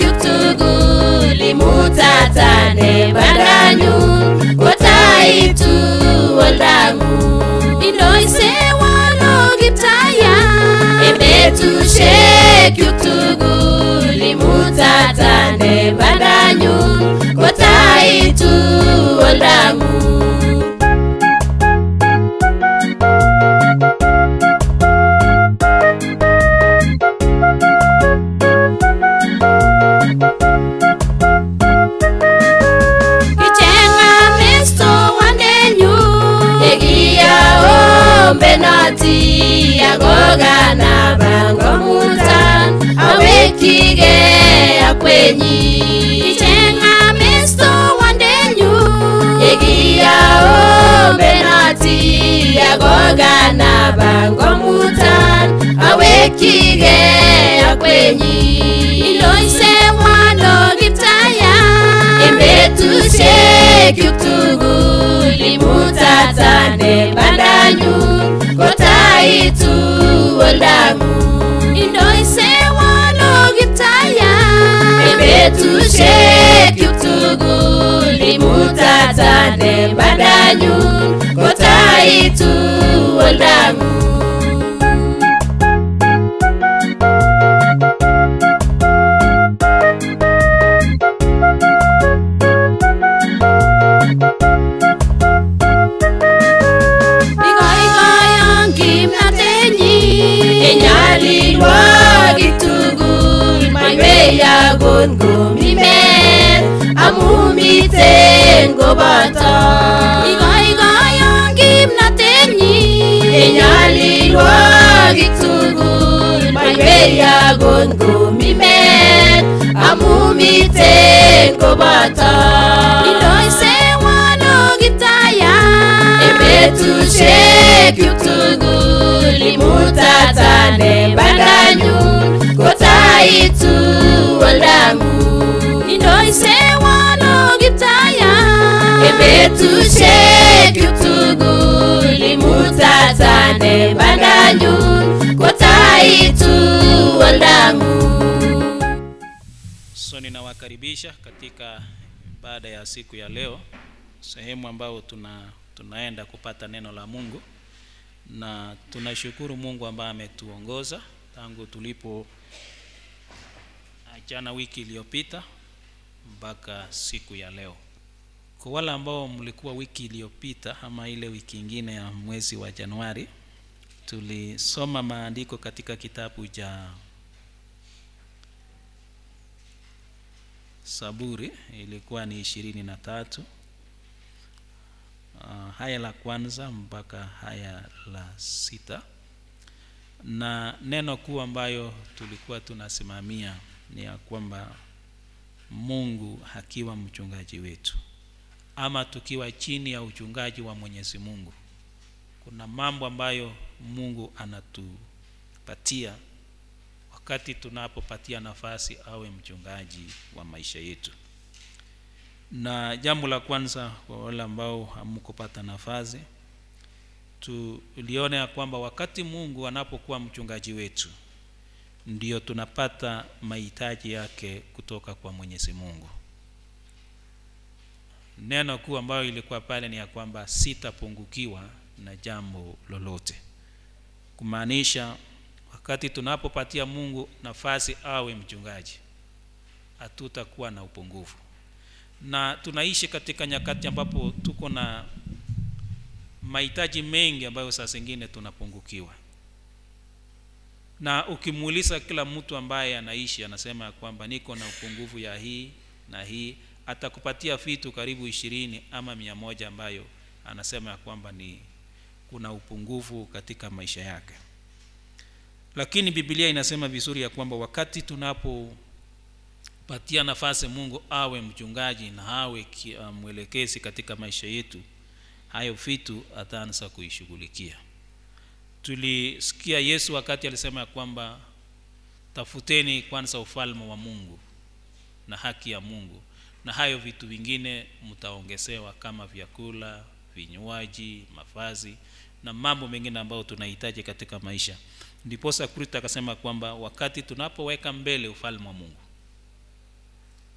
jutugu limutatane badanyu kotaitu wandangu inoise walogitaya ebetushe jutugu limutatane badanyu kotaitu wandangu kige akwenyi iloise walo giptaya emetuse kyuktugu limutatane bandanyu kotaitu oldangu iloise walo giptaya emetuse kyuktugu limutatane bandanyu kotaitu oldangu 궁금이맨 아무 밑엔 고바다 이거 이거 영김 나 땜니 에냐리 로기 투굴 말베야 궁금이맨 아무 밑엔 고바다 이노이 세와노 기타야 에베투셰 규투굴 리무타타네 바다뉴 baitu wandamu indoise wanogitaya ebetushe kyutugulimutatane bandanyu kotaitu wandamu so ninawakaribisha katika baada ya siku ya leo sehemu ambayo tuna tunaenda kupata neno la Mungu na tunashukuru Mungu ambaye ametuongoza tangu tulipo jana wiki iliyopita mpaka siku ya leo. Kwa wale ambao mlikuwa wiki iliyopita ama ile wiki ingine ya mwezi wa Januari, tulisoma maandiko katika kitabu cha ja Saburi, ilikuwa ni ishirini na tatu uh, haya la kwanza mpaka haya la sita na neno kuu ambayo tulikuwa tunasimamia ni ya kwamba Mungu hakiwa mchungaji wetu ama tukiwa chini ya uchungaji wa Mwenyezi Mungu, kuna mambo ambayo Mungu anatupatia wakati tunapopatia nafasi awe mchungaji wa maisha yetu. Na jambo la kwanza kwa wale ambao hamkupata nafasi, tulione ya kwamba wakati Mungu anapokuwa mchungaji wetu ndio tunapata mahitaji yake kutoka kwa Mwenyezi Mungu. Neno kuu ambayo ilikuwa pale ni ya kwamba sitapungukiwa na jambo lolote, kumaanisha wakati tunapopatia Mungu nafasi awe mchungaji, hatutakuwa na upungufu. Na tunaishi katika nyakati ambapo tuko na mahitaji mengi ambayo saa zingine tunapungukiwa na ukimuuliza kila mtu ambaye anaishi anasema ya kwamba niko na upungufu ya hii na hii atakupatia vitu karibu ishirini ama mia moja ambayo anasema ya kwamba ni kuna upungufu katika maisha yake lakini biblia inasema vizuri ya kwamba wakati tunapopatia nafasi mungu awe mchungaji na awe mwelekezi katika maisha yetu hayo vitu ataanza kuishughulikia tulisikia yesu wakati alisema ya kwamba tafuteni kwanza ufalme wa mungu na haki ya mungu na hayo vitu vingine mtaongezewa kama vyakula vinywaji mavazi na mambo mengine ambayo tunahitaji katika maisha ndiposa kristo akasema kwamba wakati tunapoweka mbele ufalme wa mungu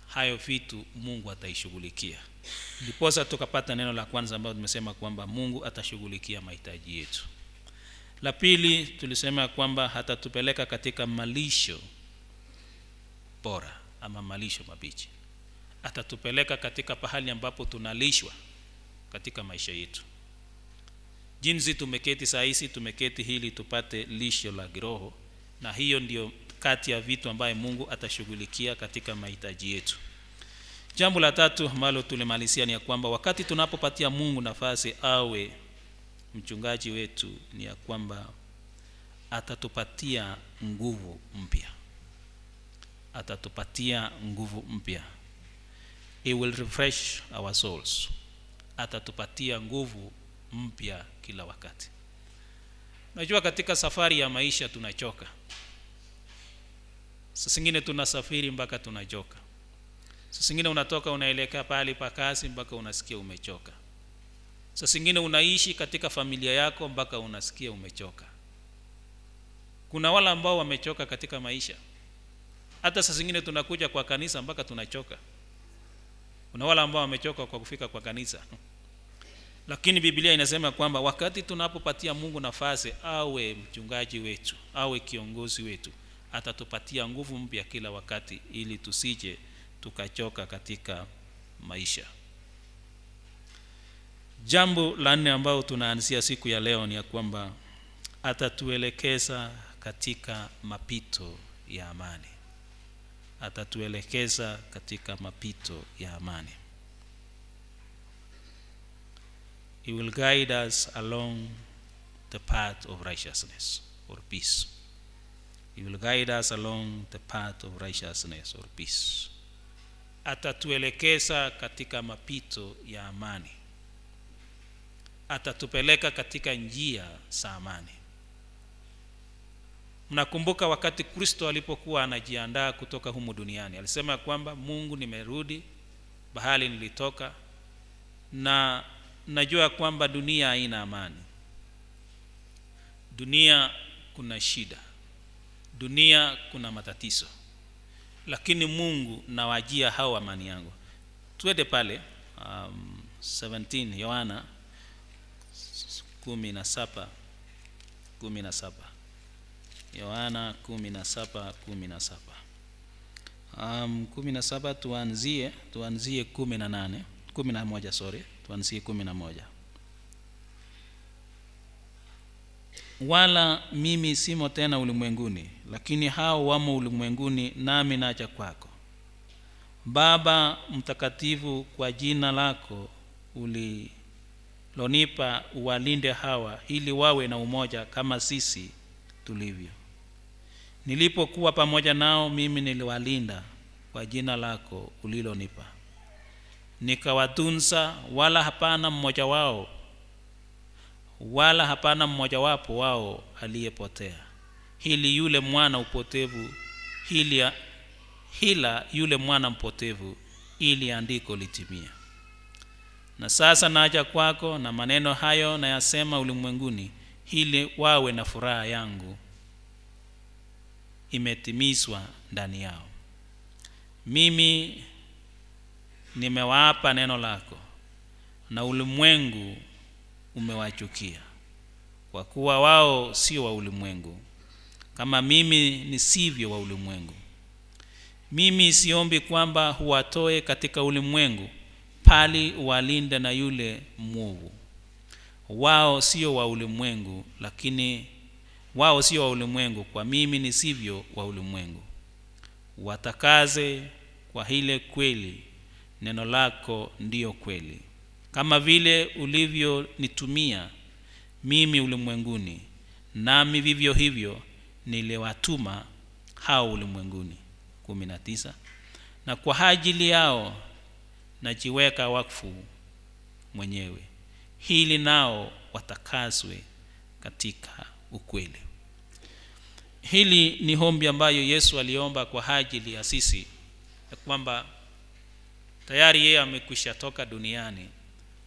hayo vitu mungu ataishughulikia ndiposa tukapata neno la kwanza ambayo tumesema kwamba mungu atashughulikia mahitaji yetu la pili tulisema kwamba hatatupeleka katika malisho bora ama malisho mabichi atatupeleka katika pahali ambapo tunalishwa katika maisha yetu jinsi tumeketi saisi tumeketi hili tupate lisho la kiroho na hiyo ndio kati ya vitu ambaye mungu atashughulikia katika mahitaji yetu jambo la tatu ambalo tulimalizia ni ya kwamba wakati tunapopatia mungu nafasi awe mchungaji wetu ni ya kwamba atatupatia nguvu mpya atatupatia nguvu mpya he will refresh our souls atatupatia nguvu mpya kila wakati najua katika safari ya maisha tunachoka sasingine tunasafiri mpaka tunachoka sasingine unatoka unaelekea pahali pa kazi mpaka unasikia umechoka saa singine unaishi katika familia yako mpaka unasikia umechoka kuna wale ambao wamechoka katika maisha hata saa zingine tunakuja kwa kanisa mpaka tunachoka kuna wale ambao wamechoka kwa kufika kwa kanisa lakini biblia inasema kwamba wakati tunapopatia mungu nafasi awe mchungaji wetu awe kiongozi wetu atatupatia nguvu mpya kila wakati ili tusije tukachoka katika maisha Jambo la nne ambao tunaanzia siku ya leo ni ya kwamba atatuelekeza katika mapito ya amani, atatuelekeza katika mapito ya amani. He will guide us along the path of righteousness or peace. He will guide us along the path of righteousness or peace. Atatuelekeza katika mapito ya amani atatupeleka katika njia za amani mnakumbuka wakati kristo alipokuwa anajiandaa kutoka humu duniani alisema kwamba mungu nimerudi bahali nilitoka na najua kwamba dunia haina amani dunia kuna shida dunia kuna matatizo lakini mungu nawajia hao amani yangu twende pale um, 17 yohana kumi na saba kumi na saba Yohana kumi na saba kumi na saba um, kumi na saba tuanzie tuanzie kumi na nane kumi na moja sorry tuanzie kumi na moja wala mimi simo tena ulimwenguni lakini hao wamo ulimwenguni nami naja kwako baba mtakatifu kwa jina lako uli lonipa uwalinde hawa ili wawe na umoja kama sisi tulivyo nilipokuwa pamoja nao mimi niliwalinda kwa jina lako ulilonipa nikawatunza wala hapana mmoja wao wala hapana mmojawapo wao aliyepotea hili yule mwana upotevu hili, hila yule mwana mpotevu ili andiko litimia na sasa naja kwako, na maneno hayo nayasema ulimwenguni, ili wawe na furaha yangu imetimizwa ndani yao. Mimi nimewaapa neno lako, na ulimwengu umewachukia, kwa kuwa wao sio wa ulimwengu kama mimi nisivyo wa ulimwengu. Mimi siombi kwamba huwatoe katika ulimwengu pali walinda na yule mwovu wao sio wa ulimwengu lakini wao sio wa ulimwengu kwa mimi ni sivyo wa ulimwengu watakaze kwa hile kweli neno lako ndiyo kweli kama vile ulivyonitumia mimi ulimwenguni nami vivyo hivyo niliwatuma hao ulimwenguni 19 na kwa ajili yao najiweka wakfu mwenyewe hili nao watakazwe katika ukweli hili ni hombi ambayo yesu aliomba kwa ajili ya sisi ya kwamba tayari yeye amekwisha toka duniani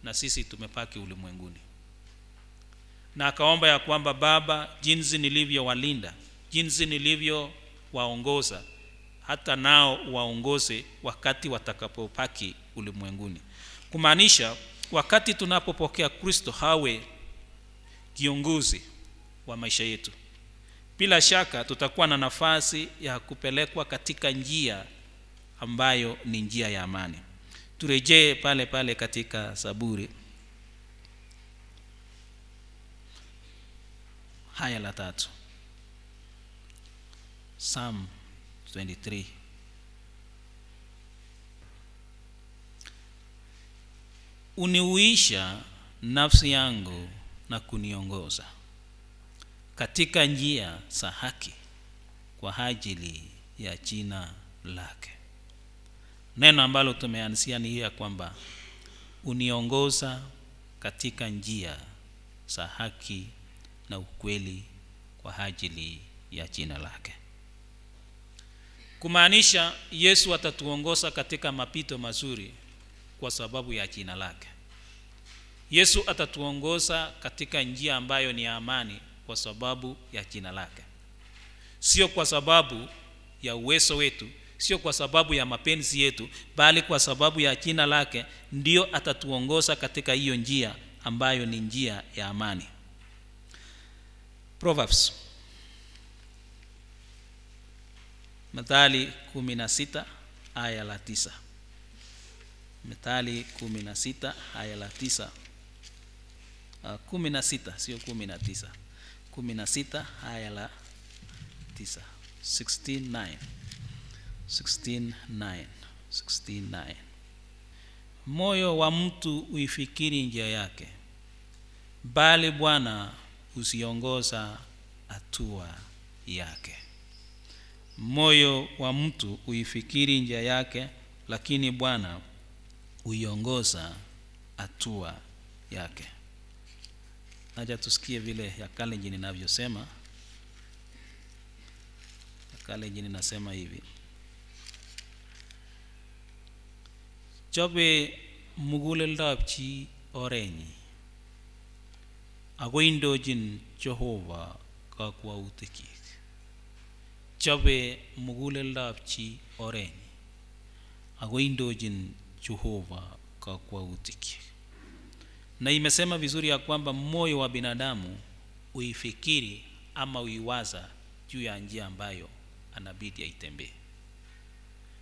na sisi tumepaki ulimwenguni na akaomba ya kwamba baba jinsi nilivyowalinda jinsi nilivyowaongoza hata nao waongoze wakati watakapopaki ulimwenguni kumaanisha wakati tunapopokea kristo hawe kiongozi wa maisha yetu bila shaka tutakuwa na nafasi ya kupelekwa katika njia ambayo ni njia ya amani turejee pale pale katika saburi haya la tatu Some 23. Uniuisha nafsi yangu na kuniongoza katika njia za haki kwa ajili ya jina lake. Neno ambalo tumeanzia ni hiyo ya kwamba uniongoza katika njia za haki na ukweli kwa ajili ya jina lake kumaanisha yesu atatuongoza katika mapito mazuri kwa sababu ya jina lake yesu atatuongoza katika njia ambayo ni amani kwa sababu ya jina lake sio kwa sababu ya uwezo wetu sio kwa sababu ya mapenzi yetu bali kwa sababu ya jina lake ndio atatuongoza katika hiyo njia ambayo ni njia ya amani proverbs Methali 16 aya la 9. Methali 16 aya la 9. Ah, kumi na sio 19. 16 tisa, aya la 9. Moyo wa mtu uifikiri njia yake, bali Bwana husiongoza hatua yake moyo wa mtu huifikiri njia yake, lakini Bwana huiongoza hatua yake. Naja tusikie vile ya Kalenjin inavyosema. Ya Kalenjin inasema hivi: chobe muguleldab orenyi ako Jehova kakwautikyik chobe muguleldab chi orenyi ako indochin Jehova kakwautik. Na imesema vizuri ya kwamba moyo wa binadamu uifikiri ama uiwaza juu ya njia ambayo anabidi aitembee.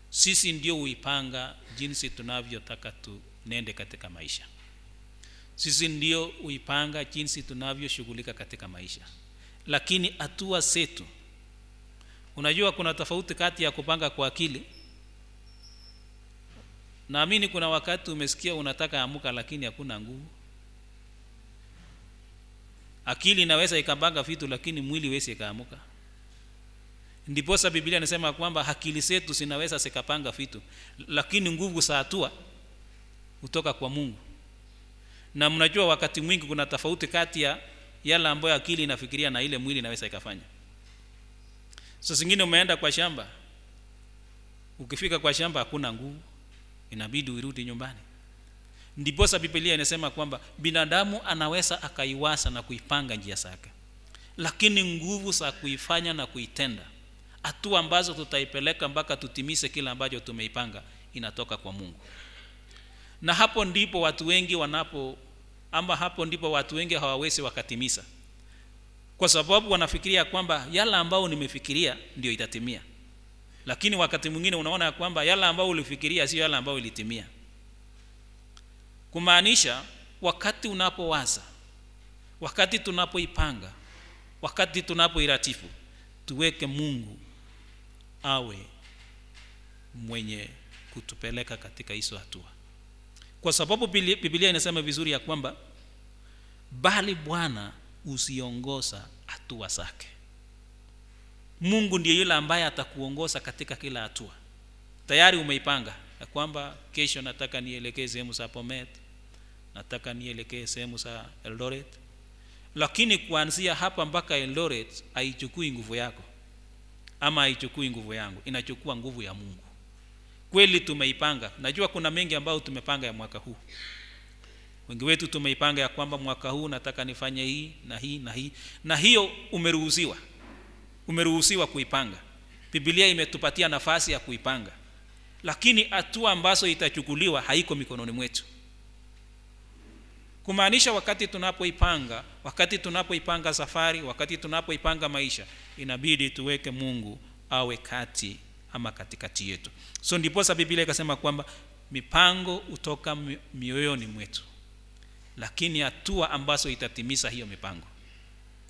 Sisi ndio huipanga jinsi tunavyotaka tunende katika maisha. Sisi ndio huipanga jinsi tunavyoshughulika katika maisha, lakini hatua zetu unajua kuna tofauti kati ya kupanga kwa akili naamini kuna wakati umesikia unataka amka lakini hakuna nguvu akili inaweza ikapanga vitu lakini mwili wezi ikaamuka ndiposa biblia inasema kwamba akili zetu zinaweza zikapanga vitu lakini nguvu za hatua hutoka kwa mungu na mnajua wakati mwingi kuna tofauti kati ya yale ambayo akili inafikiria na ile mwili inaweza ikafanya saa zingine umeenda kwa shamba ukifika kwa shamba hakuna nguvu inabidi urudi nyumbani ndiposa bibilia inasema kwamba binadamu anaweza akaiwasa na kuipanga njia zake lakini nguvu za kuifanya na kuitenda hatua ambazo tutaipeleka mpaka tutimize kile ambacho tumeipanga inatoka kwa mungu na hapo ndipo watu wengi wanapo ama hapo ndipo watu wengi hawawezi wakatimiza kwa sababu wanafikiria kwamba yala ambao nimefikiria ndio itatimia lakini wakati mwingine unaona kwamba yala ambao ulifikiria sio yala ambao ilitimia kumaanisha wakati unapowaza wakati tunapoipanga wakati tunapoiratifu tuweke mungu awe mwenye kutupeleka katika hizo hatua kwa sababu biblia inasema vizuri ya kwamba bali bwana usiongoza hatua zake mungu ndiye yule ambaye atakuongoza katika kila hatua tayari umeipanga ya kwamba kesho nataka nielekee sehemu za pomet nataka nielekee sehemu za eldoret lakini kuanzia hapa mpaka eldoret haichukui nguvu yako ama haichukui nguvu yangu inachukua nguvu ya mungu kweli tumeipanga najua kuna mengi ambayo tumepanga ya mwaka huu wengi wetu tumeipanga ya kwamba mwaka huu nataka nifanye hii na hii na hii na hiyo umeruhusiwa umeruhusiwa kuipanga biblia imetupatia nafasi ya kuipanga lakini hatua ambazo itachukuliwa haiko mikononi mwetu kumaanisha wakati tunapoipanga wakati tunapoipanga safari wakati tunapoipanga maisha inabidi tuweke mungu awe kati ama katikati yetu so ndiposa biblia ikasema kwamba mipango hutoka mioyoni mwetu lakini hatua ambazo itatimiza hiyo mipango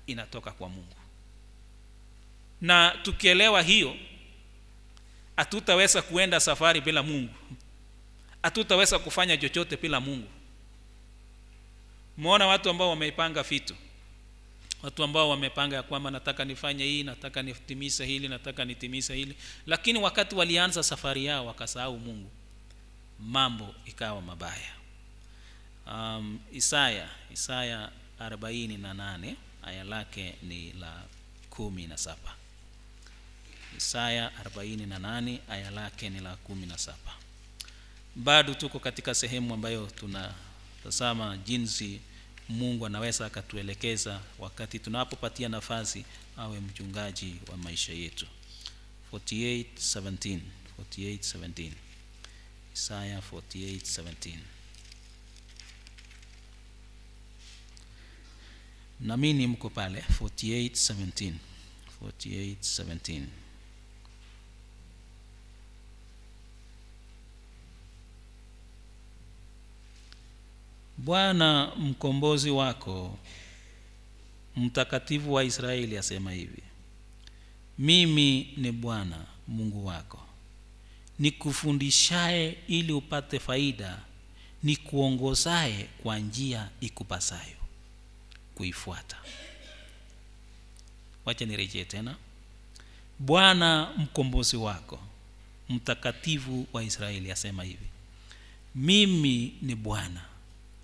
inatoka kwa mungu na tukielewa hiyo hatutaweza kuenda safari bila mungu hatutaweza kufanya chochote bila mungu mona watu ambao wameipanga vitu watu ambao wamepanga ya kwamba nataka nifanye hii nataka nitimize hili nataka nitimize hili lakini wakati walianza safari yao wakasahau mungu mambo ikawa mabaya um, Isaya Isaya 48 aya lake ni la kumi na saba Isaya 48 aya lake ni la kumi na saba Bado tuko katika sehemu ambayo tunatazama jinsi Mungu anaweza akatuelekeza wakati tunapopatia nafasi awe mchungaji wa maisha yetu. 48:17 48:17 Isaya 48:17 na mimi mko pale 4817 4817 Bwana mkombozi wako mtakatifu wa Israeli asema hivi: mimi ni Bwana Mungu wako nikufundishaye ili upate faida, nikuongozaye kwa njia ikupasayo kuifuata wacha nirejee tena bwana mkombozi wako mtakatifu wa israeli asema hivi mimi ni bwana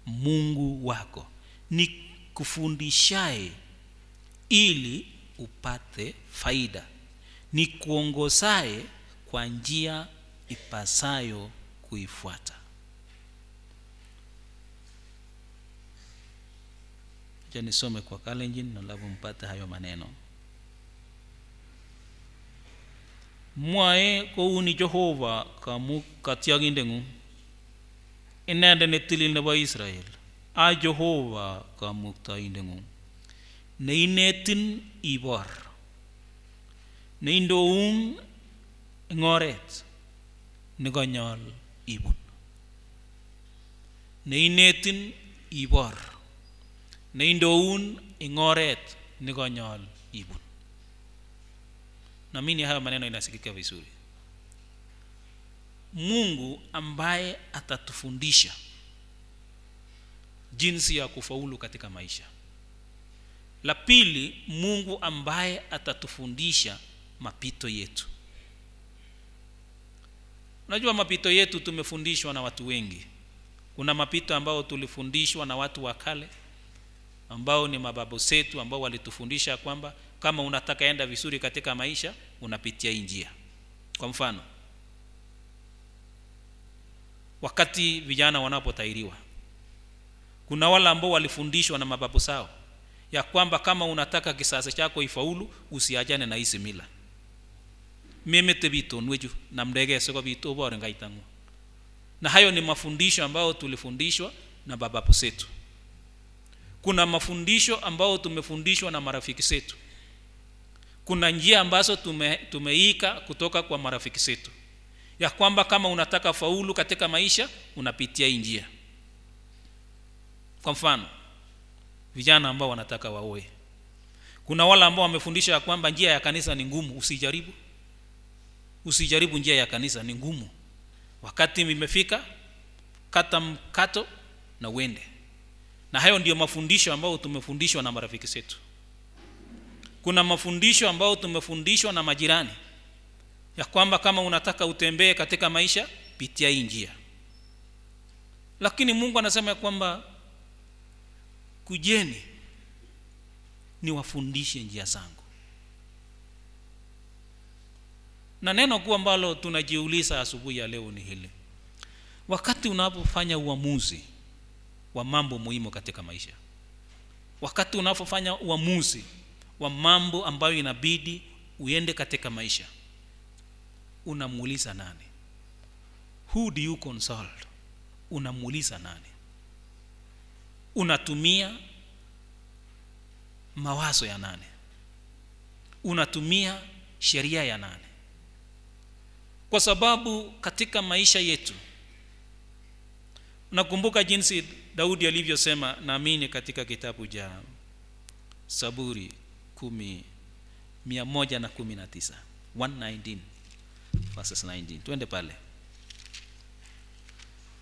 mungu wako ni kufundishae ili upate faida ni kwa njia ipasayo kuifuata cha nisome kwa Kalenjin nalabu mpate hayo maneno mwae kouni jehova kamu katyagindeng'u inendet netilil nebo israel a jehova kamuktaindeng'ung neinetin ibor neindoun eng oret nekanyol ibun neinetin ibor neindoun eng oret nekonyol ibun naamini hayo maneno inasikika vizuri mungu ambaye atatufundisha jinsi ya kufaulu katika maisha la pili mungu ambaye atatufundisha mapito yetu unajua mapito yetu tumefundishwa na watu wengi kuna mapito ambayo tulifundishwa na watu wa kale ambao ni mababu zetu ambao walitufundisha kwamba kama unataka enda vizuri katika maisha unapitia hii njia kwa mfano wakati vijana wanapotairiwa kuna wale ambao walifundishwa na mababu zao ya kwamba kama unataka kisasa chako ifaulu usiajane na hizi mila memete bitonweju na mdegese bitobore ngaitangwa na hayo ni mafundisho ambayo tulifundishwa na bababu zetu kuna mafundisho ambayo tumefundishwa na marafiki zetu kuna njia ambazo tume, tumeika kutoka kwa marafiki zetu ya kwamba kama unataka faulu katika maisha unapitia hii njia kwa mfano vijana ambao wanataka waoe kuna wale ambao wamefundisha ya kwamba njia ya kanisa ni ngumu usijaribu usijaribu njia ya kanisa ni ngumu wakati imefika kata mkato na uende na hayo ndiyo mafundisho ambayo tumefundishwa na marafiki zetu kuna mafundisho ambayo tumefundishwa na majirani ya kwamba kama unataka utembee katika maisha pitia hii njia lakini mungu anasema ya kwamba kujeni niwafundishe njia zangu na neno kuu ambalo tunajiuliza asubuhi ya leo ni hili wakati unapofanya uamuzi wa mambo muhimu katika maisha wakati unapofanya uamuzi wa mambo ambayo inabidi uende katika maisha unamuuliza nani who do you consult unamuuliza nani unatumia mawazo ya nani unatumia sheria ya nani kwa sababu katika maisha yetu nakumbuka jinsi daudi alivyosema naamini katika kitabu cha saburi kumi 119 verses 19 twende pale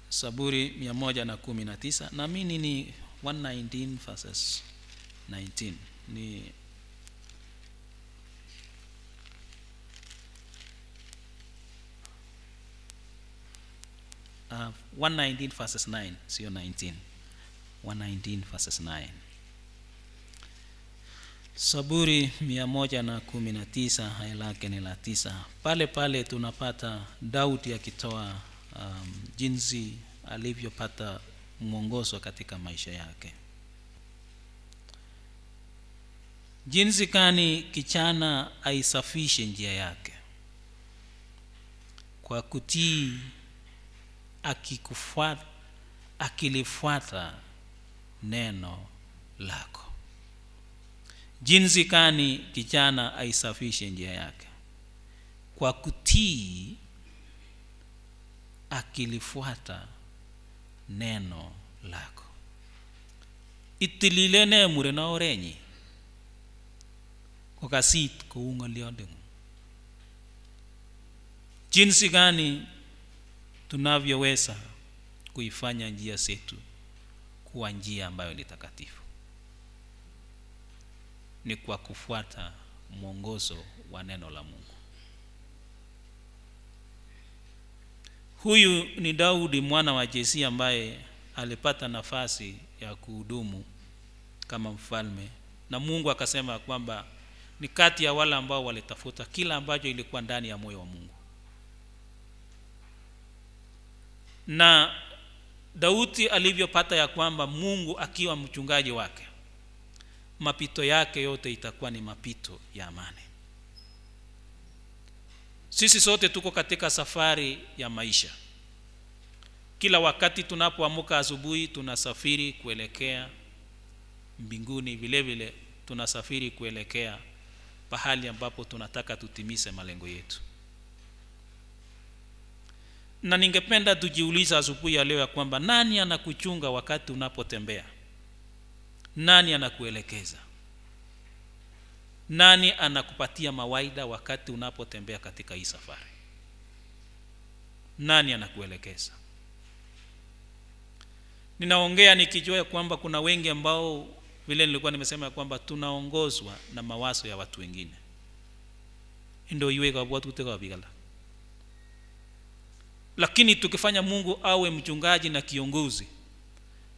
saburi 119 naamini ni 119 verses 19 ni uh, 119 verses 9, sio 19. 119 verses 9. Saburi 119 aya lake ni la tisa. Pale pale tunapata Daudi akitoa um, jinsi alivyopata mwongozo katika maisha yake. Jinsi kani kichana aisafishe njia yake kwa kutii akikufuata, akilifuata neno lako. Jinsi kani kijana aisafishe njia yake? Kwa kutii, akilifuata neno lako. Itilile ne mureno orenyi kokasit kou ng'olyondeng'ung. Jinsi gani tunavyoweza kuifanya njia zetu kuwa njia ambayo ni takatifu ni kwa kufuata mwongozo wa neno la Mungu. Huyu ni Daudi mwana wa Jesi ambaye alipata nafasi ya kuhudumu kama mfalme, na Mungu akasema kwamba ni kati ya wale ambao walitafuta kila ambacho ilikuwa ndani ya moyo wa Mungu. na dauti alivyopata ya kwamba mungu akiwa mchungaji wake mapito yake yote itakuwa ni mapito ya amani sisi sote tuko katika safari ya maisha kila wakati tunapoamka asubuhi tunasafiri kuelekea mbinguni vile vile tunasafiri kuelekea pahali ambapo tunataka tutimize malengo yetu na ningependa tujiuliza asubuhi ya leo ya kwamba nani anakuchunga wakati unapotembea nani anakuelekeza nani anakupatia mawaida wakati unapotembea katika hii safari nani anakuelekeza ninaongea nikijua ya kwamba kuna wengi ambao vile nilikuwa nimesema ya kwamba tunaongozwa na mawazo ya watu wengine ndio iwe kabwa lakini tukifanya mungu awe mchungaji na kiongozi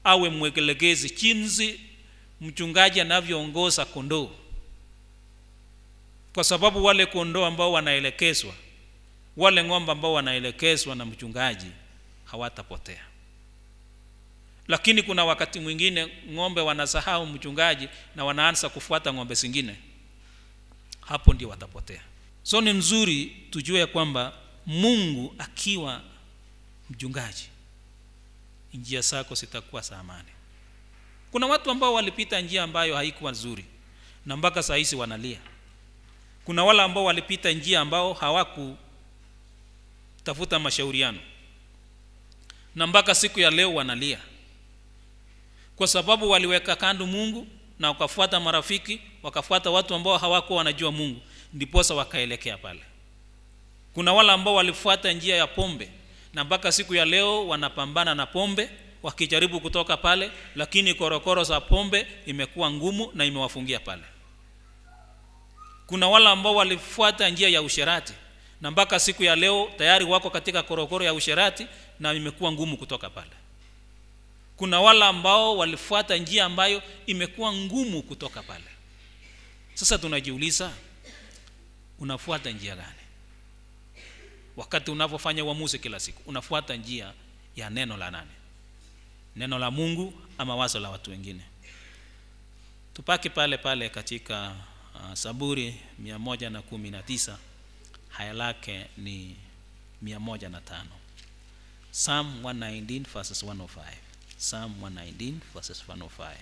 awe mwegelegezi chinzi mchungaji anavyoongoza kondoo kwa sababu wale kondoo ambao wanaelekezwa wale ng'ombe ambao wanaelekezwa na mchungaji hawatapotea lakini kuna wakati mwingine ng'ombe wanasahau mchungaji na wanaanza kufuata ng'ombe zingine hapo ndio watapotea so ni nzuri tujue kwamba mungu akiwa mchungaji njia zako zitakuwa za amani kuna watu ambao walipita njia ambayo haikuwa nzuri na mpaka saa hizi wanalia kuna wale ambao walipita njia ambao hawakutafuta mashauriano na mpaka siku ya leo wanalia kwa sababu waliweka kando mungu na wakafuata marafiki wakafuata watu ambao hawakuwa wanajua mungu ndiposa wakaelekea pale kuna wale ambao walifuata njia ya pombe na mpaka siku ya leo wanapambana na pombe wakijaribu kutoka pale lakini korokoro za pombe imekuwa ngumu na imewafungia pale kuna wale ambao walifuata njia ya usherati na mpaka siku ya leo tayari wako katika korokoro ya usherati na imekuwa ngumu kutoka pale kuna wale ambao walifuata njia ambayo imekuwa ngumu kutoka pale sasa tunajiuliza unafuata njia gani wakati unavyofanya uamuzi kila siku unafuata njia ya neno la nani neno la mungu ama wazo la watu wengine tupaki pale pale katika uh, saburi 119 haya lake ni 105 psalm 119 verses 105 psalm 119 verses 105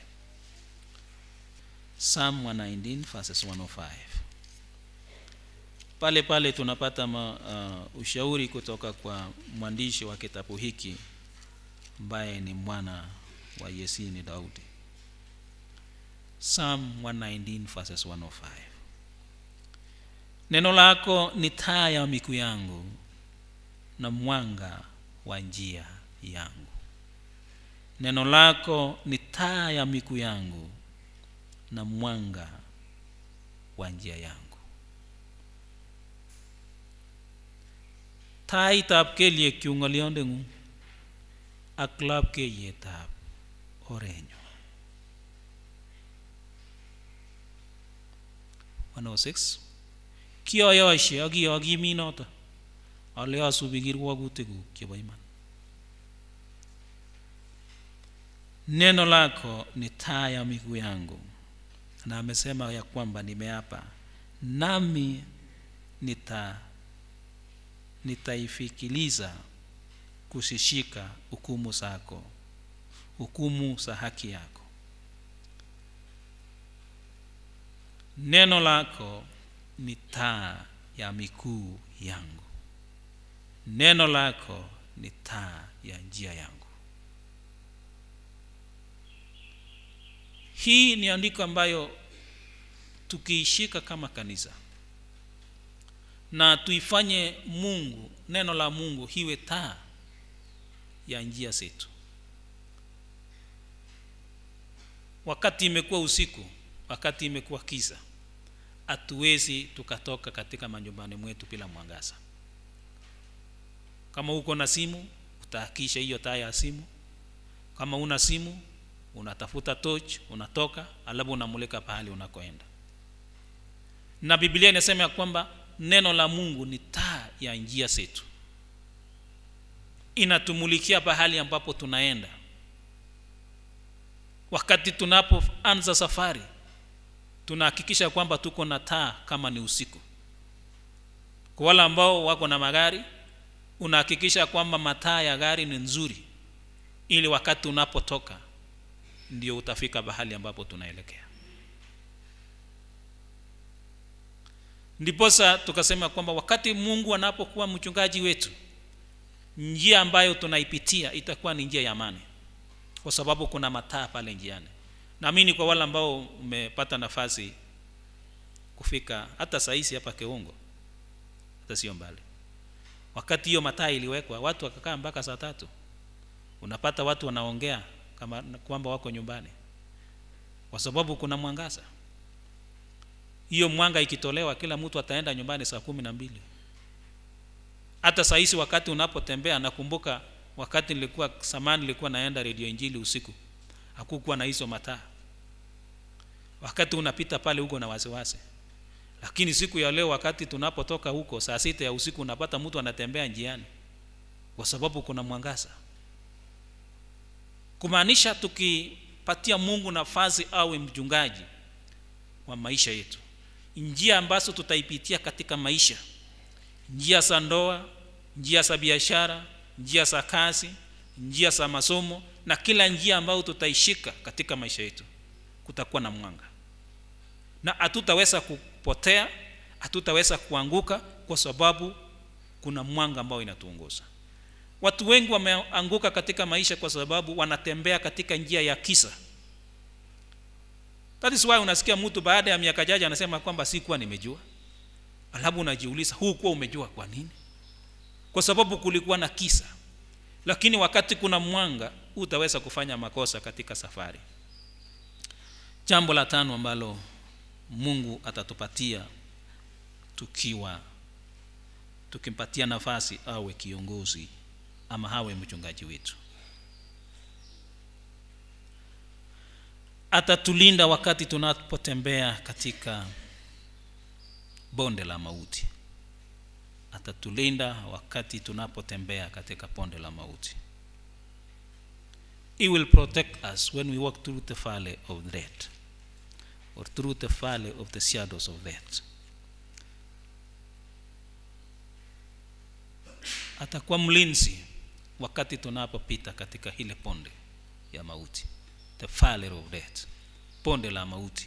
psalm 119 verses 105 pale pale tunapata ma, uh, ushauri kutoka kwa mwandishi wa kitabu hiki ambaye ni mwana wa Yesini Daudi. Psalm 119 verses 105. Neno lako ni taa ya miguu yangu na mwanga wa njia yangu. Neno lako ni taa ya miguu yangu na mwanga wa njia yangu. taitab kelyekyuk ng'olyondeng'ung ak lapkeyetab orenyu 106 kiyoyoshe ak kiyokimi noto ale asubi kirwokutikuk chebo iman neno lako ni taa ya miguu yangu na amesema ya kwamba nimeapa nami nita nitaifikiliza kusishika hukumu zako hukumu za haki yako neno lako ni taa ya mikuu yangu neno lako ni taa ya njia yangu hii ni andiko ambayo tukiishika kama kanisa na tuifanye mungu neno la mungu hiwe taa ya njia zetu wakati imekuwa usiku wakati imekuwa kiza hatuwezi tukatoka katika manyumbani mwetu bila mwangaza kama uko na simu utaakisha hiyo taa ya simu kama una simu unatafuta torch unatoka alafu unamulika pahali unakoenda na biblia inasema ya kwamba neno la mungu ni taa ya njia zetu inatumulikia pahali ambapo tunaenda wakati tunapoanza safari tunahakikisha kwamba tuko na taa kama ni usiku kwa wale ambao wako na magari unahakikisha kwamba mataa ya gari ni nzuri ili wakati unapotoka ndio utafika bahali ambapo tunaelekea ndiposa tukasema kwamba wakati mungu anapokuwa mchungaji wetu njia ambayo tunaipitia itakuwa ni njia ya amani kwa sababu kuna mataa pale njiani naamini kwa wale ambao umepata nafasi kufika hata saisi hapa keungo hata sio mbali wakati hiyo mataa iliwekwa watu wakakaa mpaka saa tatu unapata watu wanaongea kama kwamba wako nyumbani kwa sababu kuna mwangaza hiyo mwanga ikitolewa kila mtu ataenda nyumbani saa kumi na mbili hata sahisi wakati unapotembea nakumbuka wakati nilikuwa samani nilikuwa naenda redio injili usiku hakukuwa na hizo mataa wakati unapita pale huko na wasiwasi lakini siku ya leo wakati tunapotoka huko saa sita ya usiku unapata mtu anatembea njiani kwa sababu kuna mwangaza kumaanisha tukipatia mungu nafasi awe mchungaji wa maisha yetu njia ambazo tutaipitia katika maisha njia za ndoa njia za biashara njia za kazi njia za masomo na kila njia ambayo tutaishika katika maisha yetu kutakuwa na mwanga na hatutaweza kupotea hatutaweza kuanguka kwa sababu kuna mwanga ambao inatuongoza watu wengi wameanguka katika maisha kwa sababu wanatembea katika njia ya kisa That is why unasikia mtu baada ya miaka jaja anasema kwamba sikuwa nimejua. Alafu unajiuliza hukuwa umejua kwa nini? Kwa sababu kulikuwa na kisa. Lakini wakati kuna mwanga utaweza kufanya makosa katika safari. Jambo la tano ambalo Mungu atatupatia tukiwa tukimpatia nafasi awe kiongozi ama awe mchungaji wetu. atatulinda wakati tunapotembea katika bonde la mauti atatulinda wakati tunapotembea katika bonde la mauti he will protect us when we walk through the valley of death or through the valley of the shadows of death atakuwa mlinzi wakati tunapopita katika hile ponde ya mauti the father of death ponde la mauti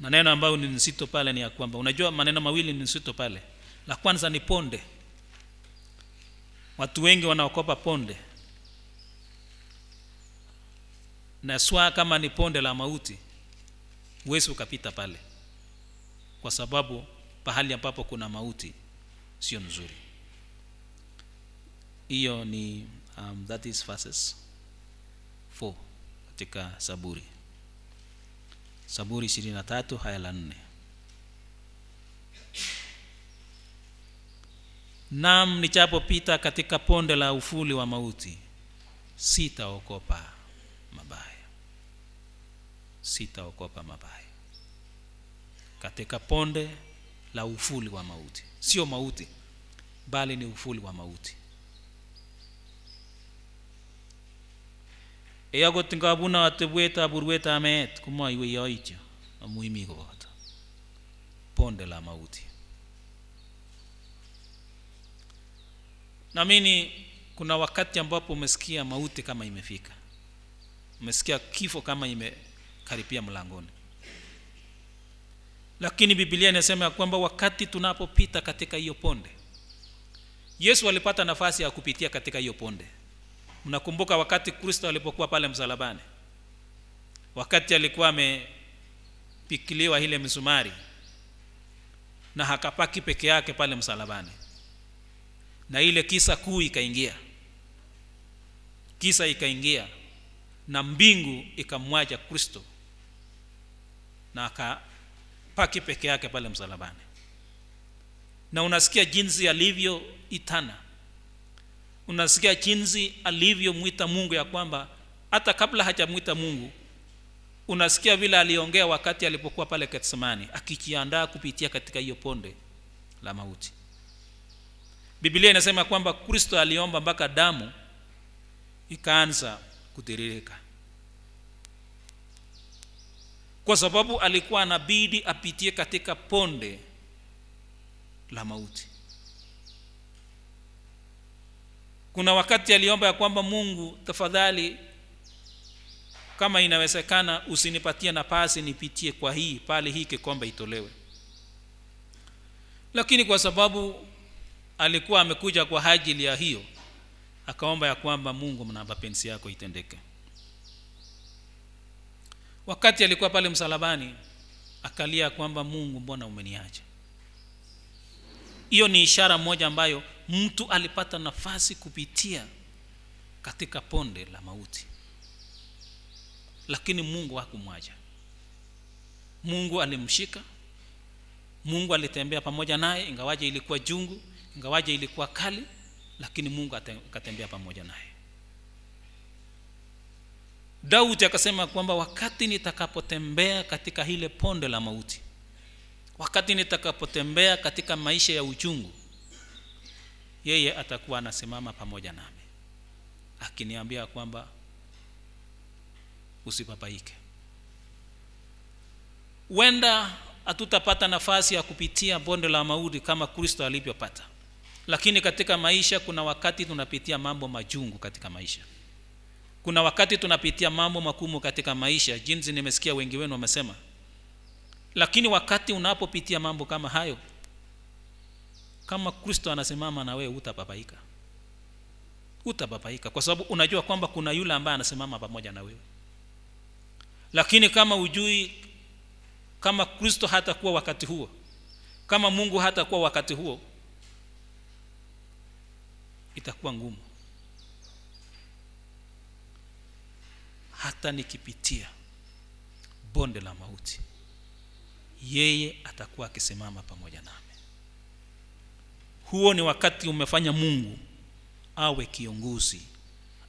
maneno ambayo ni nzito pale ni ya kwamba unajua maneno mawili ni nzito pale la kwanza ni ponde watu wengi wanaokopa ponde na swa kama ni ponde la mauti huwezi ukapita pale kwa sababu pahali ambapo kuna mauti sio nzuri hiyo ni um, that is verses 4 katika saburi saburi 23 haya la 4 Naam, nichapopita katika ponde la ufuli wa mauti sitaokopa mabaya sitaokopa mabaya katika ponde la ufuli wa mauti sio mauti bali ni ufuli wa mauti Ee akot ngabune atebwetab urwetab meet komoiwe yoityo amu imi koboto. ponde la mauti. Naamini kuna wakati ambapo umesikia mauti kama imefika, umesikia kifo kama imekaribia mlangoni, lakini Biblia inasema ya kwamba wakati tunapopita katika hiyo ponde, Yesu alipata nafasi ya kupitia katika hiyo ponde mnakumbuka wakati kristo alipokuwa pale msalabani wakati alikuwa amepikiliwa ile msumari na hakapaki peke yake pale msalabani na ile kisa kuu ikaingia kisa ikaingia na mbingu ikamwacha kristo na akapaki peke yake pale msalabani na unasikia jinsi alivyoitana unasikia jinsi alivyomwita mungu ya kwamba hata kabla hajamwita mungu unasikia vile aliongea wakati alipokuwa pale ketsemani akijiandaa kupitia katika hiyo ponde la mauti biblia inasema kwamba kristo aliomba mpaka damu ikaanza kutiririka kwa sababu alikuwa anabidi apitie katika ponde la mauti kuna wakati aliomba ya kwamba Mungu tafadhali kama inawezekana usinipatie nafasi nipitie kwa hii pale hii kikombe itolewe lakini kwa sababu alikuwa amekuja kwa ajili ya hiyo akaomba ya kwamba Mungu mna yako itendeke wakati alikuwa pale msalabani akalia kwamba Mungu mbona umeniacha hiyo ni ishara moja ambayo mtu alipata nafasi kupitia katika ponde la mauti lakini mungu hakumwacha mungu alimshika mungu alitembea pamoja naye ingawaje ilikuwa jungu ingawaje ilikuwa kali lakini mungu akatembea pamoja naye daudi akasema kwamba wakati nitakapotembea katika hile ponde la mauti wakati nitakapotembea katika maisha ya uchungu yeye atakuwa anasimama pamoja nami akiniambia kwamba usipapaike huenda hatutapata nafasi ya kupitia bonde la mauri kama kristo alivyopata lakini katika maisha kuna wakati tunapitia mambo majungu katika maisha kuna wakati tunapitia mambo makumu katika maisha jinsi nimesikia wengi wenu wamesema lakini wakati unapopitia mambo kama hayo kama kristo anasimama na wewe utababaika utababaika kwa sababu unajua kwamba kuna yule ambaye anasimama pamoja na wewe lakini kama ujui kama kristo hatakuwa wakati huo kama mungu hatakuwa wakati huo itakuwa ngumu hata nikipitia bonde la mauti yeye atakuwa akisimama pamoja na huo ni wakati umefanya mungu awe kiongozi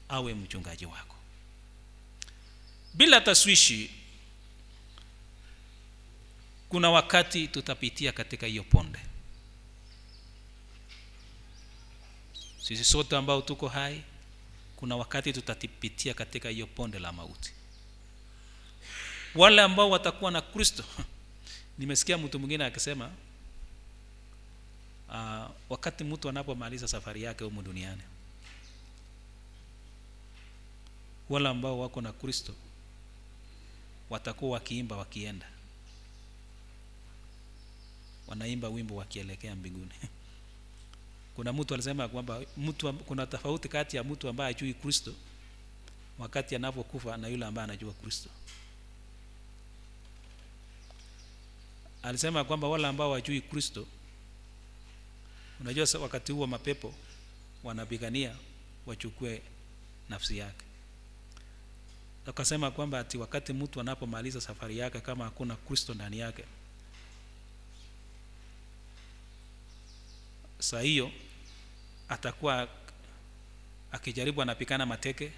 awe mchungaji wako bila taswishi kuna wakati tutapitia katika hiyo ponde sisi sote ambao tuko hai kuna wakati tutapitia katika hiyo ponde la mauti wale ambao watakuwa na kristo nimesikia mtu mwingine akisema uh, wakati mtu anapomaliza safari yake humu duniani wala ambao wako na kristo watakuwa wakiimba wakienda wanaimba wimbo wakielekea mbinguni kuna mtu alisema kwamba mtu kuna tofauti kati ya mtu ambaye ajui kristo wakati anapokufa na yule ambaye anajua kristo alisema kwamba wale ambao wajui kristo unajua wakati huo mapepo wanapigania wachukue nafsi yake akasema kwamba ati wakati mtu anapomaliza safari yake kama hakuna kristo ndani yake saa hiyo atakuwa akijaribu anapikana mateke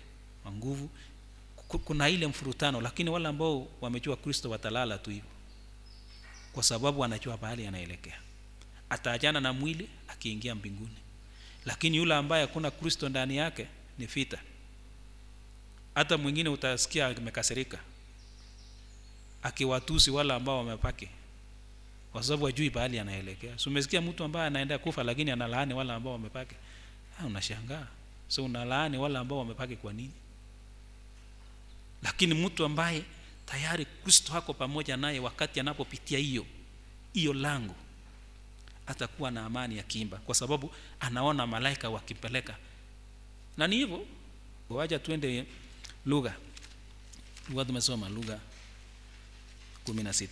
wa nguvu kuna ile mfurutano lakini wale ambao wamejua kristo watalala tu hivyo kwa sababu anajua pahali anaelekea ataachana na mwili akiingia mbinguni lakini yule ambaye hakuna kristo ndani yake ni vita hata mwingine utasikia amekasirika akiwatusi wale ambao wamepaki kwa sababu ajui pahali anaelekea so umesikia mtu ambaye anaenda kufa lakini analaani wale ambao wamepaki ha, ah, unashangaa so unalaani wale ambao wamepaki kwa nini lakini mtu ambaye tayari kristo hako pamoja naye wakati anapopitia hiyo hiyo lango atakuwa na amani akiimba kwa sababu anaona malaika wakipeleka na ni hivyo waja twende lugha lugha tumesoma lugha 16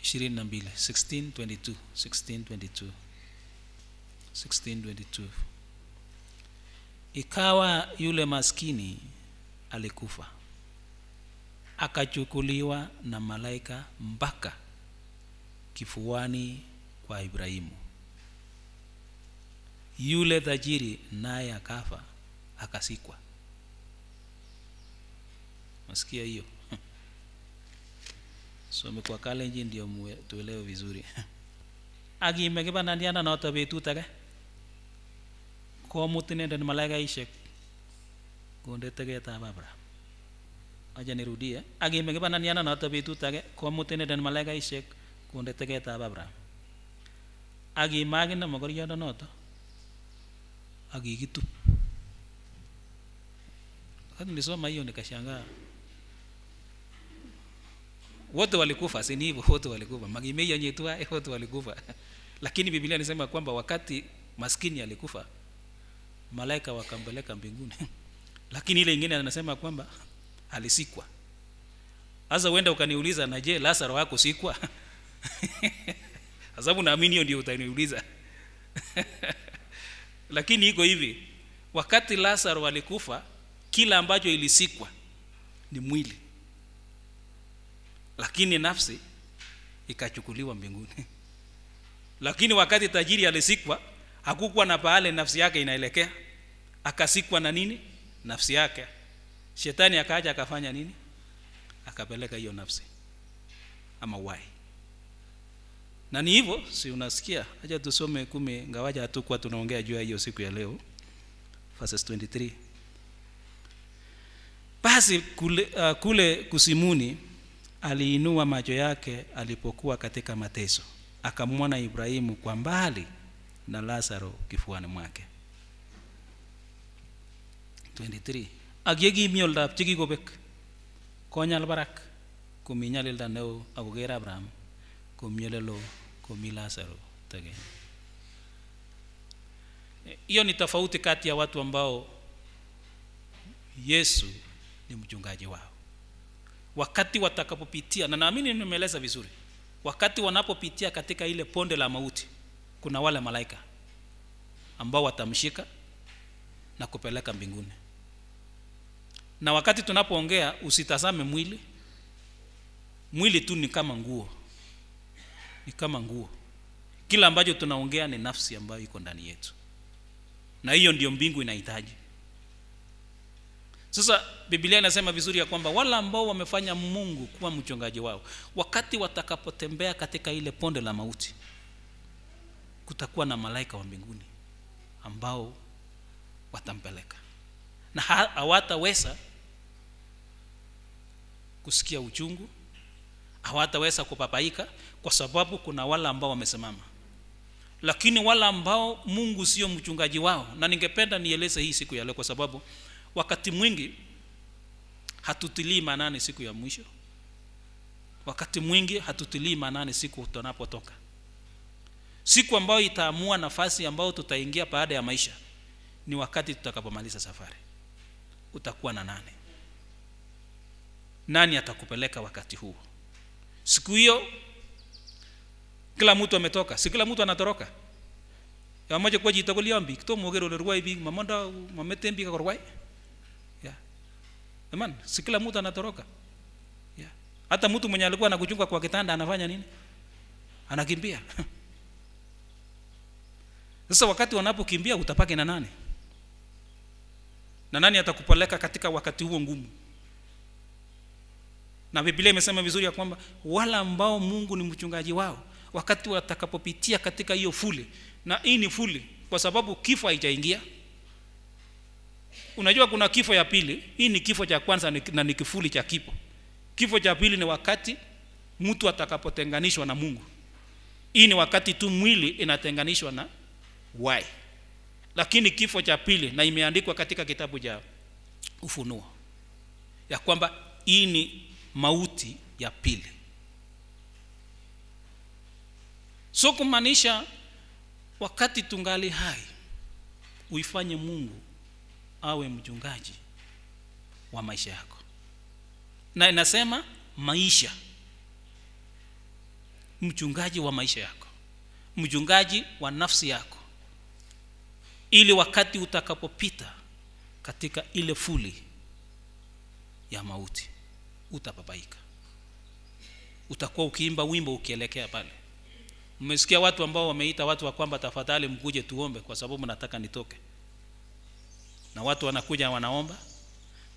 1622 ikawa yule maskini alikufa akachukuliwa na malaika mpaka kifuani kwa Ibrahimu. Yule tajiri naye akafa akasikwa. Masikia hiyo? some kwa kalenjin ndio tuelewe vizuri akime kibanandianoto betut age komut inendet malaikaishek konde teketab Abraham acha nirudie akime kibanandianoto betut age komut inendet malaikaishek konde teketab Abraham ak kimakinem mokoriondonoton ak kikitup wakati nilisoma hiyo nikashangaa wote walikufa sini hivyo wote walikufa magimei yenyetua eh, wote walikufa lakini biblia inasema kwamba wakati maskini alikufa malaika wakampeleka mbinguni lakini ile ingine anasema kwamba alisikwa sasa uenda ukaniuliza na je lazaro wako sikwa kwa sababu naamini hiyo ndio utaniuliza lakini iko hivi wakati lazaro alikufa kila ambacho ilisikwa ni mwili lakini nafsi ikachukuliwa mbinguni lakini wakati tajiri alisikwa hakukuwa na pahale nafsi yake inaelekea akasikwa na nini nafsi yake shetani akaja akafanya nini akapeleka hiyo nafsi ama wai na ni hivyo si unasikia haja tusome kumi ngawaja hatukuwa tunaongea juu ya hiyo siku ya leo verses 23 basi kule, uh, kule kusimuni aliinua macho yake alipokuwa katika mateso akamwona ibrahimu kwa mbali na lazaro kifuani mwake 23 ak yekimi oldab chekikobek konyal barak kuminyalilda neo akoker abraham komi ko milasaro tagani hiyo ni tofauti kati ya watu ambao yesu ni mchungaji wao wakati watakapopitia na naamini nimeeleza vizuri wakati wanapopitia katika ile ponde la mauti kuna wale malaika ambao watamshika na kupeleka mbinguni na wakati tunapoongea usitazame mwili mwili tu ni kama nguo ni kama nguo kila ambacho tunaongea ni nafsi ambayo iko ndani yetu na hiyo ndiyo mbingu inahitaji sasa biblia inasema vizuri ya kwamba wale ambao wamefanya mungu kuwa mchungaji wao wakati watakapotembea katika ile ponde la mauti kutakuwa na malaika wa mbinguni ambao watampeleka na hawataweza kusikia uchungu hawataweza kupapaika kwa sababu kuna wale ambao wamesimama lakini wale ambao mungu sio mchungaji wao na ningependa nieleze hii siku ya leo kwa sababu wakati mwingi hatutilii manane siku ya mwisho wakati mwingi hatutilii manane siku tunapotoka siku ambayo itaamua nafasi ambayo tutaingia baada ya maisha ni wakati tutakapomaliza safari utakuwa na nane nani atakupeleka wakati huo siku hiyo kila mtu ametoka si kila mtu anatoroka yomoche kwa chito kwa liambi kito mogero le rwoe bi mamanda mametembi biik akorwai ya iman si kila mtu anatoroka ya hata mtu mwenye alikuwa anakuchunga kwa kitanda anafanya nini anakimbia sasa wakati wanapokimbia utapaki na nani na nani atakupeleka katika wakati huo ngumu na biblia imesema vizuri ya kwamba wala ambao mungu ni mchungaji wao wakati watakapopitia katika hiyo fuli na hii ni fuli kwa sababu kifo haijaingia unajua kuna kifo ya pili hii ni kifo cha kwanza na ni kifuli cha kipo kifo cha pili ni wakati mtu atakapotenganishwa na mungu hii ni wakati tu mwili inatenganishwa na wai lakini kifo cha pili na imeandikwa katika kitabu cha ufunuo ya kwamba hii ni mauti ya pili so kumaanisha wakati tungali hai uifanye mungu awe mchungaji wa maisha yako na inasema maisha mchungaji wa maisha yako mchungaji wa nafsi yako ili wakati utakapopita katika ile fuli ya mauti utababaika utakuwa ukiimba wimbo ukielekea pale mmesikia watu ambao wameita watu wa kwamba tafadhali mkuje tuombe kwa sababu nataka nitoke na watu wanakuja wanaomba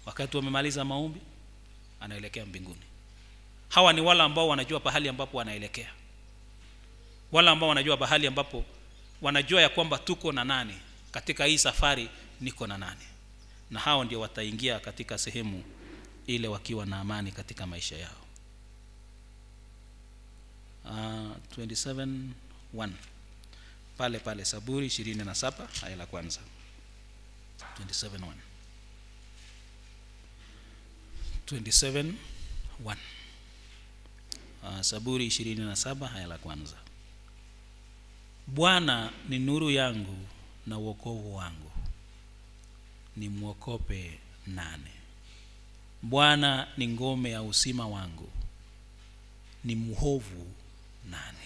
wakati wamemaliza maombi anaelekea mbinguni hawa ni wale ambao wanajua pahali ambapo wanaelekea wale ambao wanajua pahali ambapo wanajua ya kwamba tuko na nani katika hii safari niko na nani na hao ndio wataingia katika sehemu ile wakiwa na amani katika maisha yao uh, ah, 27:1 pale pale Saburi 27 aya la kwanza 27:1 27:1 uh, Saburi 27 aya la kwanza Bwana ni nuru yangu na wokovu wangu, nimwokope nane? Bwana ni ngome ya usima wangu, ni mhovu nani?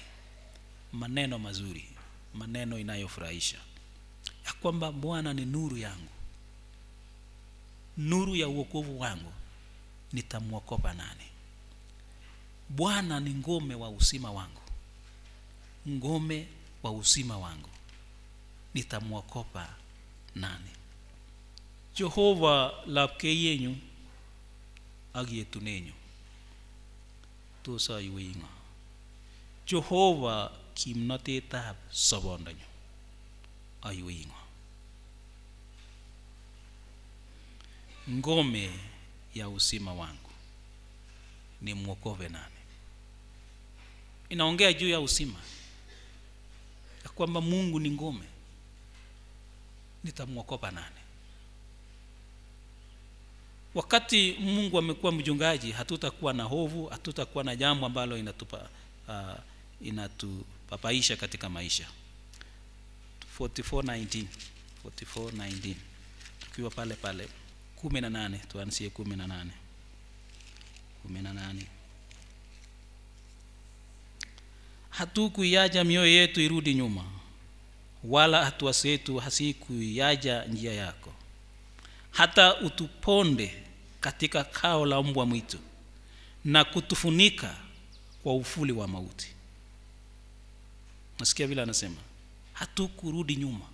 Maneno mazuri, maneno inayofurahisha ya kwamba Bwana ni nuru yangu, nuru ya uokovu wangu, nitamwokopa nani? Bwana ni ngome wa usima wangu, ngome wa usima wangu, nitamwokopa nani? Jehova lapke yenyu ak yetunenyu tos aiwei ng'o jehova kimnotetab sobondonyu aiwei ng'o ngome ya usima wangu ni mwokove nani inaongea juu ya usima ya kwamba mungu ni ngome nitamwokopa nani wakati mungu amekuwa mchungaji hatutakuwa na hovu hatutakuwa na jambo ambalo inatupa uh, inatupapaisha katika maisha 4419 4419 tukiwa pale pale 18 tuanzie 18 18 hatukuiaja mioyo yetu irudi nyuma wala hatua zetu hasikuiaja njia yako hata utuponde katika kao la mbwa mwitu na kutufunika kwa ufuli wa mauti nasikia vile anasema hatukurudi nyuma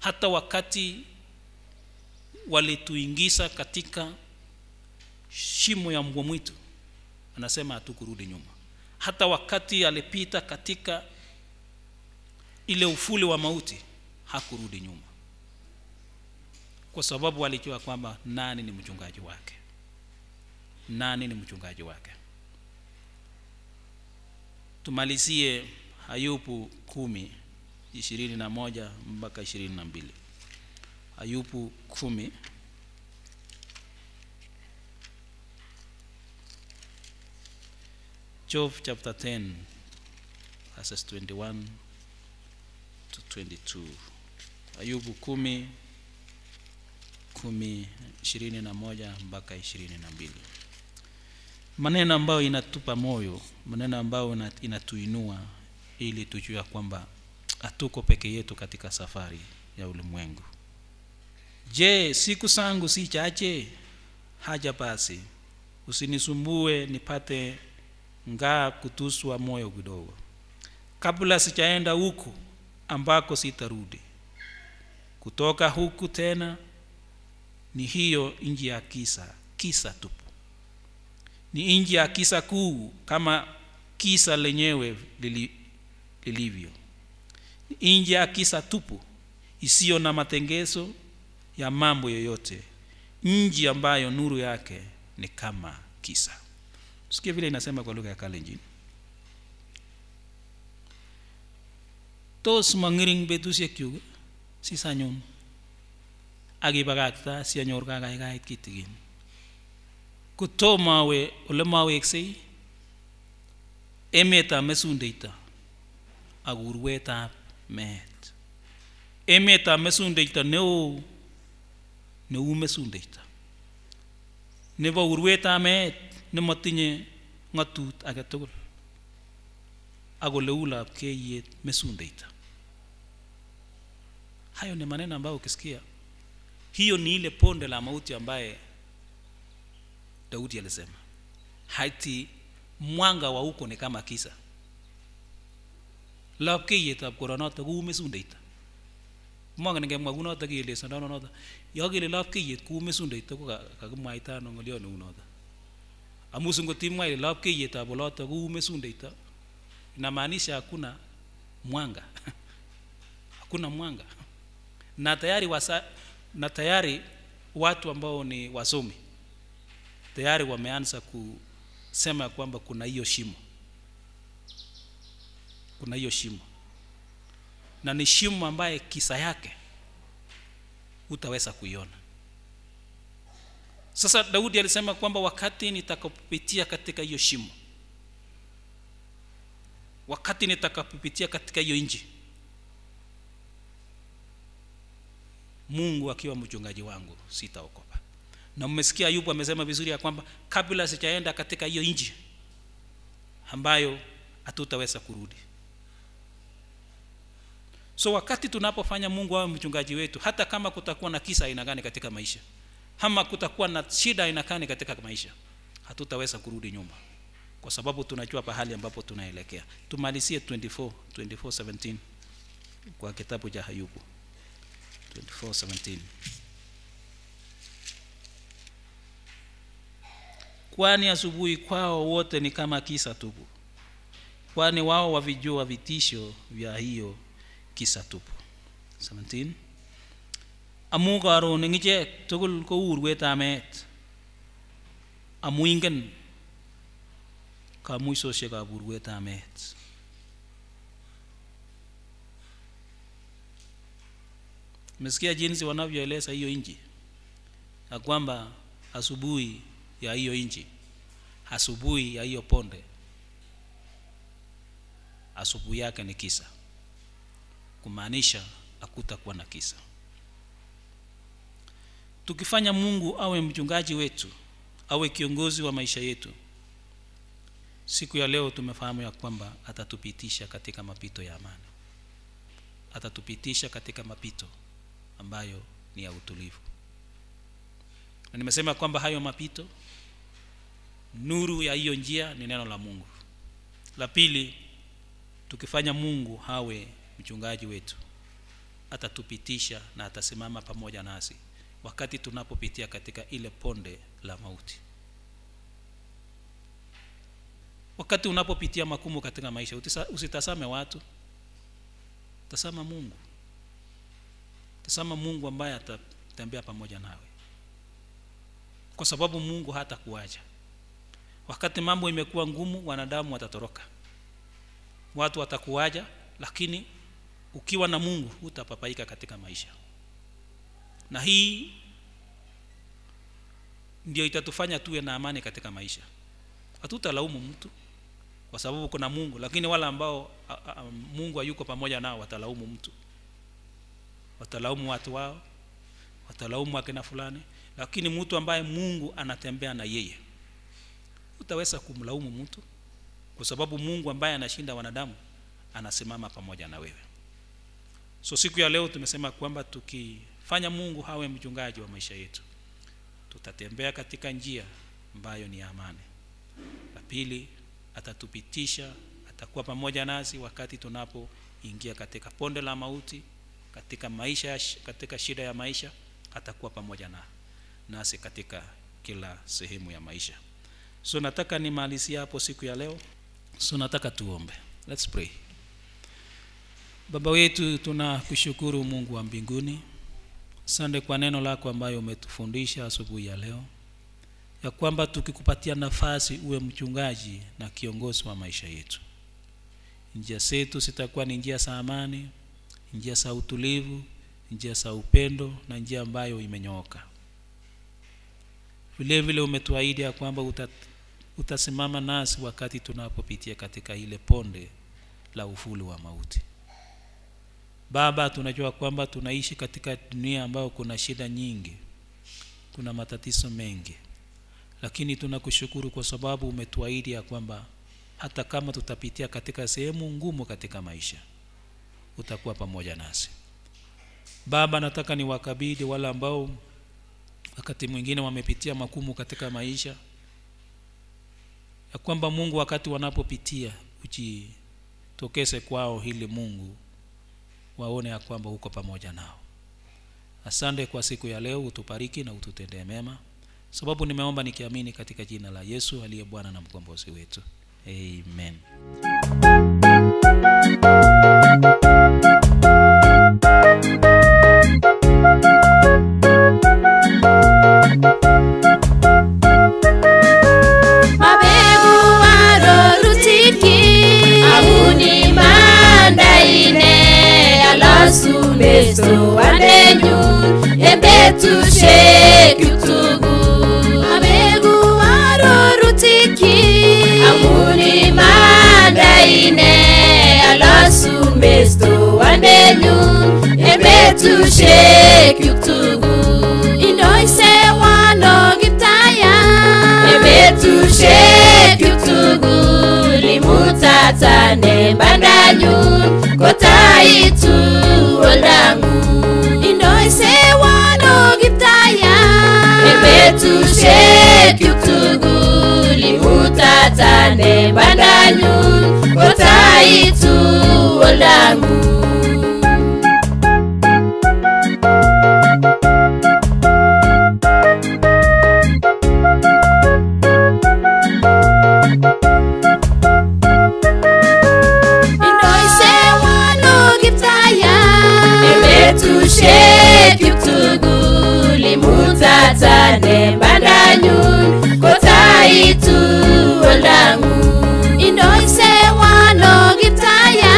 hata wakati walituingiza katika shimo ya mbwa mwitu anasema hatukurudi nyuma hata wakati alipita katika ile ufuli wa mauti hakurudi nyuma kwa sababu walijua kwamba nani ni mchungaji wake nani ni mchungaji wake tumalizie ayubu kumi ishirini na moja mpaka ishirini na mbili ayubu kumi Job chapter 10 verses 21 to 22 ayubu kumi kumi ishirini na moja mpaka ishirini na mbili maneno ambayo inatupa moyo maneno ambayo inatuinua ili tujua kwamba hatuko peke yetu katika safari ya ulimwengu je siku zangu si chache haja basi usinisumbue nipate ngaa kutuswa moyo kidogo kabla sijaenda huku ambako sitarudi kutoka huku tena ni hiyo nji ya kisa kisa tupu ni nji ya kisa kuu kama kisa lenyewe lilivyo ni nji ya kisa tupu isiyo na matengezo ya mambo yoyote nji ambayo nuru yake ni kama kisa sikia vile inasema kwa lugha ya kalenjin tos mangiring betusiek juga ak ibakakta sianyoru kagaigait kitigin kotom ole maweksei emetab mesundeito ak urwetab meet emetab mesundeito neo neu mesundeito nebo urwetab meet nematinye ng'atut age tugul ak oleu lapkeiyet mesundeito hayo ni maneno ambayo ukisikia hiyo ni ile ponde la mauti ambaye daudi alisema hati mwanga wa huko ni kama kisa lapkeiyetab koronotok kou mesundeito mongen ngemwa kunotok kielesondono noto yo kele lapkeiyet kou mesundeito ko kakimwaita ano ng'olio neu noto amu singotimwa ile lapkeiyetab olotok kou mesundeito inamaanisha hakuna mwanga hakuna mwanga na tayari wasa, na tayari watu ambao ni wasomi tayari wameanza kusema ya kwamba kuna hiyo shimo kuna hiyo shimo na ni shimo ambaye kisa yake utaweza kuiona sasa daudi alisema kwamba wakati nitakapopitia katika hiyo shimo wakati nitakapopitia katika hiyo nchi Mungu akiwa mchungaji wangu sitaokopa. Na mmesikia Ayubu amesema vizuri ya kwamba kabla sijaenda katika hiyo nchi ambayo hatutaweza kurudi. So wakati tunapofanya Mungu awe mchungaji wetu, hata kama kutakuwa na kisa aina gani katika maisha, ama kutakuwa na shida aina gani katika maisha, hatutaweza kurudi nyuma, kwa sababu tunajua pahali ambapo tunaelekea. Tumalizie 24 24:17 kwa kitabu cha Ayubu. 24:17 kwani asubuhi kwao wote ni kama kisa tupu kwani wao wavijua vitisho vya hiyo kisa tupu 17 amu karon eng ichek tugul ko urwetab meet amu ingen kamuisosiekab urwetab meet Umesikia jinsi wanavyoeleza hiyo nchi ya kwamba asubuhi ya hiyo nchi, asubuhi ya hiyo ponde, asubuhi yake ni kisa, kumaanisha hakutakuwa na kisa. Tukifanya Mungu awe mchungaji wetu, awe kiongozi wa maisha yetu, siku ya leo tumefahamu ya kwamba atatupitisha katika mapito ya amani, atatupitisha katika mapito ambayo ni ya utulivu na nimesema kwamba hayo mapito nuru ya hiyo njia ni neno la mungu la pili tukifanya mungu hawe mchungaji wetu atatupitisha na atasimama pamoja nasi wakati tunapopitia katika ile ponde la mauti wakati unapopitia makumu katika maisha usitasame watu tasama mungu tazama mungu ambaye atatembea pamoja nawe kwa sababu mungu hatakuacha wakati mambo imekuwa ngumu wanadamu watatoroka watu watakuwaja lakini ukiwa na mungu hutapapaika katika maisha na hii ndio itatufanya tuwe na amani katika maisha hatutalaumu mtu kwa sababu kuna mungu lakini wale ambao a, a, mungu hayuko pamoja nao watalaumu mtu watalaumu watu wao watalaumu wakina fulani lakini mtu ambaye mungu anatembea na yeye utaweza kumlaumu mtu kwa sababu mungu ambaye anashinda wanadamu anasimama pamoja na wewe so siku ya leo tumesema kwamba tukifanya mungu hawe mchungaji wa maisha yetu tutatembea katika njia ambayo ni amani la pili atatupitisha atakuwa pamoja nasi wakati tunapoingia katika ponde la mauti katika maisha katika shida ya maisha atakuwa pamoja na nasi katika kila sehemu ya maisha so nataka nimalizie hapo siku ya leo so nataka tuombe let's pray baba wetu tunakushukuru mungu wa mbinguni sande kwa neno lako ambayo umetufundisha asubuhi ya leo ya kwamba tukikupatia nafasi uwe mchungaji na kiongozi wa maisha yetu njia zetu zitakuwa ni njia za amani njia za utulivu, njia za upendo na njia ambayo imenyooka. Vile vile umetuahidi ya kwamba utat, utasimama nasi wakati tunapopitia katika ile ponde la ufuli wa mauti. Baba, tunajua kwamba tunaishi katika dunia ambayo kuna shida nyingi, kuna matatizo mengi, lakini tunakushukuru kwa sababu umetuahidi ya kwamba hata kama tutapitia katika sehemu ngumu katika maisha utakuwa pamoja nasi baba nataka ni wakabidi wale ambao wakati mwingine wamepitia makumu katika maisha ya kwamba mungu wakati wanapopitia ujitokeze kwao hili mungu waone ya kwamba uko pamoja nao asante kwa siku ya leo utubariki na ututendee mema sababu nimeomba nikiamini katika jina la yesu aliye bwana na mkombozi wetu amen kristo adenyu ebetusheki utugu abegu amuni amuri ine alasu mesto adenyu ebetusheki utugu indoise wanogitaya ebetusheki utugu limutatane bandanyu kotai tu oldangu indoi se wano giptaya ebetu shekyutugu limutatane bandanyun kotai tu oldangu nyun kotaitu oldangu indoisewa no kiptaya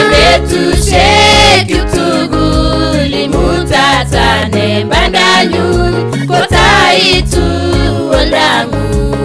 ebetushek yuk tugul imutata ne bandanyun kotaitu oldangu